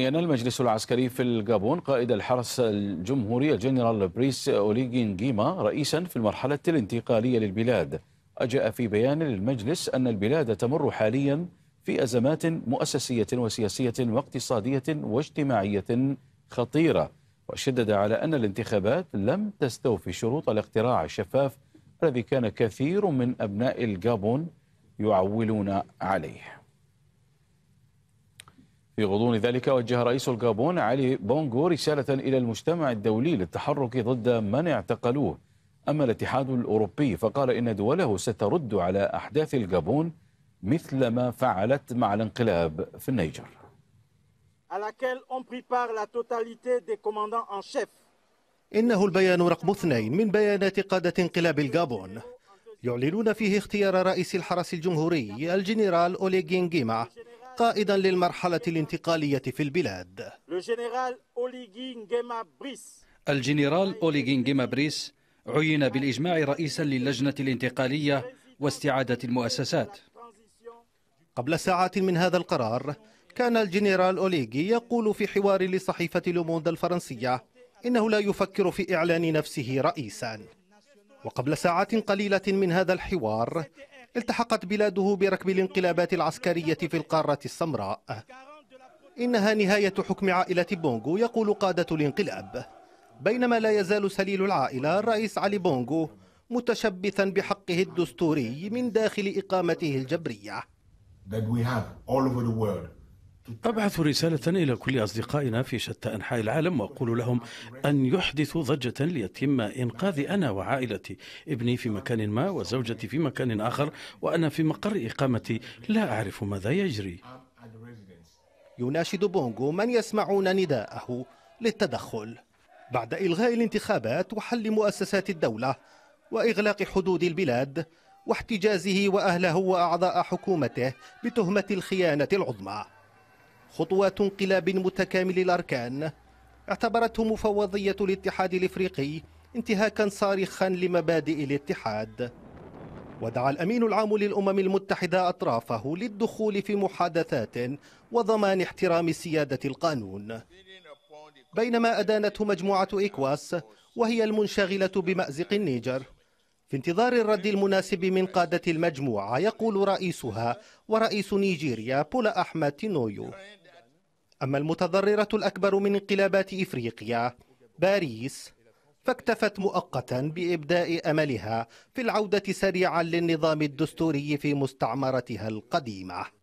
ينال المجلس العسكري في الجابون قائد الحرس الجمهوري الجنرال بريس أوليغي جيما رئيسا في المرحلة الانتقالية للبلاد أجاء في بيان للمجلس أن البلاد تمر حاليا في أزمات مؤسسية وسياسية واقتصادية واجتماعية خطيرة وشدد على أن الانتخابات لم تستوفي شروط الاقتراع الشفاف الذي كان كثير من أبناء الجابون يعولون عليه في غضون ذلك وجه رئيس الجابون علي بونغو رسالة إلى المجتمع الدولي للتحرك ضد من اعتقلوه أما الاتحاد الأوروبي فقال إن دوله سترد على أحداث الجابون مثل ما فعلت مع الانقلاب في النيجر إنه البيان رقم اثنين من بيانات قادة انقلاب الجابون يعلنون فيه اختيار رئيس الحرس الجمهوري الجنرال أوليغين جيما قائدا للمرحلة الانتقالية في البلاد الجنرال أوليغين جيما بريس عين بالإجماع رئيسا للجنة الانتقالية واستعادة المؤسسات قبل ساعات من هذا القرار كان الجنرال أوليغي يقول في حوار لصحيفة لوموند الفرنسية إنه لا يفكر في إعلان نفسه رئيسا وقبل ساعات قليلة من هذا الحوار التحقت بلاده بركب الانقلابات العسكرية في القارة السمراء إنها نهاية حكم عائلة بونغو يقول قادة الانقلاب بينما لا يزال سليل العائلة الرئيس علي بونغو متشبثا بحقه الدستوري من داخل إقامته الجبرية أبعث رسالة إلى كل أصدقائنا في شتى أنحاء العالم وأقول لهم أن يحدثوا ضجة ليتم إنقاذ أنا وعائلتي ابني في مكان ما وزوجتي في مكان آخر وأنا في مقر إقامتي لا أعرف ماذا يجري يناشد بونغو من يسمعون نداءه للتدخل بعد إلغاء الانتخابات وحل مؤسسات الدولة وإغلاق حدود البلاد واحتجازه وأهله وأعضاء حكومته بتهمة الخيانة العظمى خطوات انقلاب متكامل الأركان اعتبرته مفوضية الاتحاد الإفريقي انتهاكا صارخا لمبادئ الاتحاد ودعا الأمين العام للأمم المتحدة أطرافه للدخول في محادثات وضمان احترام سيادة القانون بينما أدانته مجموعة إيكواس وهي المنشغلة بمأزق النيجر في انتظار الرد المناسب من قادة المجموعة يقول رئيسها ورئيس نيجيريا بولا أحمد تينويو أما المتضررة الأكبر من انقلابات إفريقيا باريس فاكتفت مؤقتا بإبداء أملها في العودة سريعا للنظام الدستوري في مستعمرتها القديمة